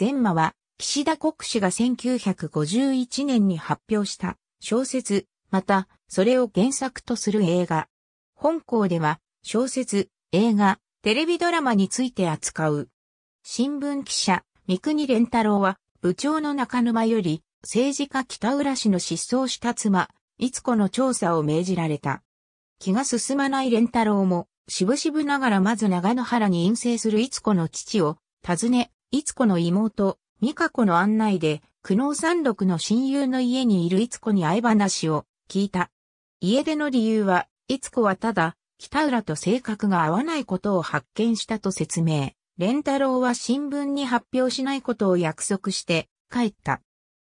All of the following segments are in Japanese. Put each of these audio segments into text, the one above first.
前馬は、岸田国史が1951年に発表した小説、また、それを原作とする映画。本校では、小説、映画、テレビドラマについて扱う。新聞記者、三国連太郎は、部長の中沼より、政治家北浦氏の失踪した妻、いつこの調査を命じられた。気が進まない連太郎も、しぶしぶながらまず長野原に陰性するいつこの父を、訪ね、いつこの妹、美香子の案内で、久能山六の親友の家にいるいつこに会い話を聞いた。家出の理由は、いつこはただ、北浦と性格が合わないことを発見したと説明。蓮太郎は新聞に発表しないことを約束して帰った。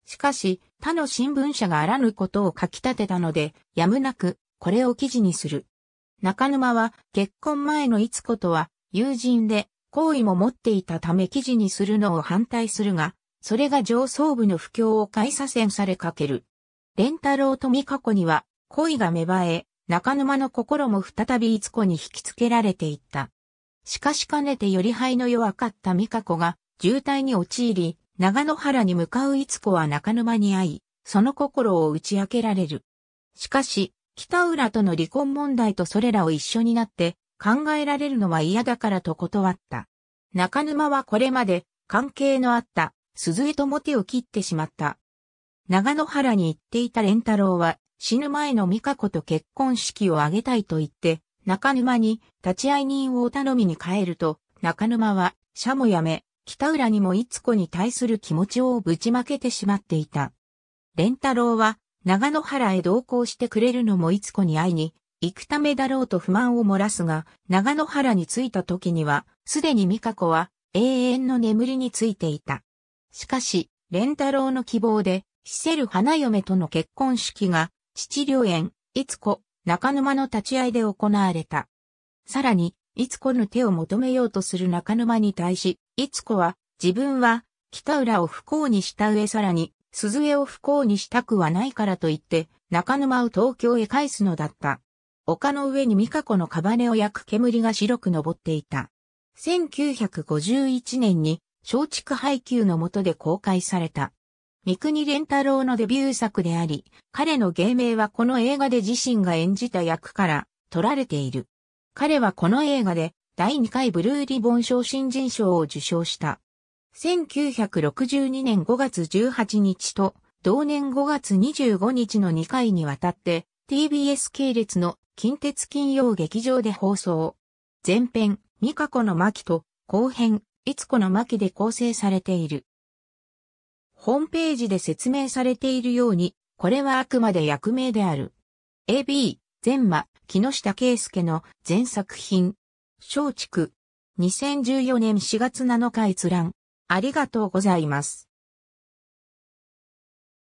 しかし、他の新聞社があらぬことを書き立てたので、やむなく、これを記事にする。中沼は結婚前のいつことは友人で好意も持っていたため記事にするのを反対するが、それが上層部の不況をい左遷されかける。連太郎と美香子には、恋が芽生え、中沼の心も再びいつ子に引きつけられていった。しかしかねてより灰の弱かった美香子が、渋滞に陥り、長野原に向かういつ子は中沼に会い、その心を打ち明けられる。しかし、北浦との離婚問題とそれらを一緒になって、考えられるのは嫌だからと断った。中沼はこれまで関係のあった鈴江とモテを切ってしまった。長野原に行っていた連太郎は死ぬ前の美香子と結婚式を挙げたいと言って中沼に立ち会い人をお頼みに帰ると中沼は社も辞め北浦にもいつこに対する気持ちをぶちまけてしまっていた。連太郎は長野原へ同行してくれるのもいつこに会いに行くためだろうと不満を漏らすが長野原に着いた時にはすでに美香子は永遠の眠りについていた。しかし、蓮太郎の希望で、死セル花嫁との結婚式が、父良縁、いつ子、中沼の立ち会いで行われた。さらに、いつ子の手を求めようとする中沼に対し、いつ子は、自分は、北浦を不幸にした上さらに、鈴江を不幸にしたくはないからと言って、中沼を東京へ返すのだった。丘の上に美香子のカバネを焼く煙が白く昇っていた。1951年に松竹配給の下で公開された。三国連太郎のデビュー作であり、彼の芸名はこの映画で自身が演じた役から取られている。彼はこの映画で第2回ブルーリボン賞新人賞を受賞した。1962年5月18日と同年5月25日の2回にわたって TBS 系列の近鉄金曜劇場で放送。前編、ミカ子の巻と後編、いつこの巻で構成されている。ホームページで説明されているように、これはあくまで役名である。AB、全魔、木下圭介の全作品。松竹。2014年4月7日閲覧。ありがとうございます。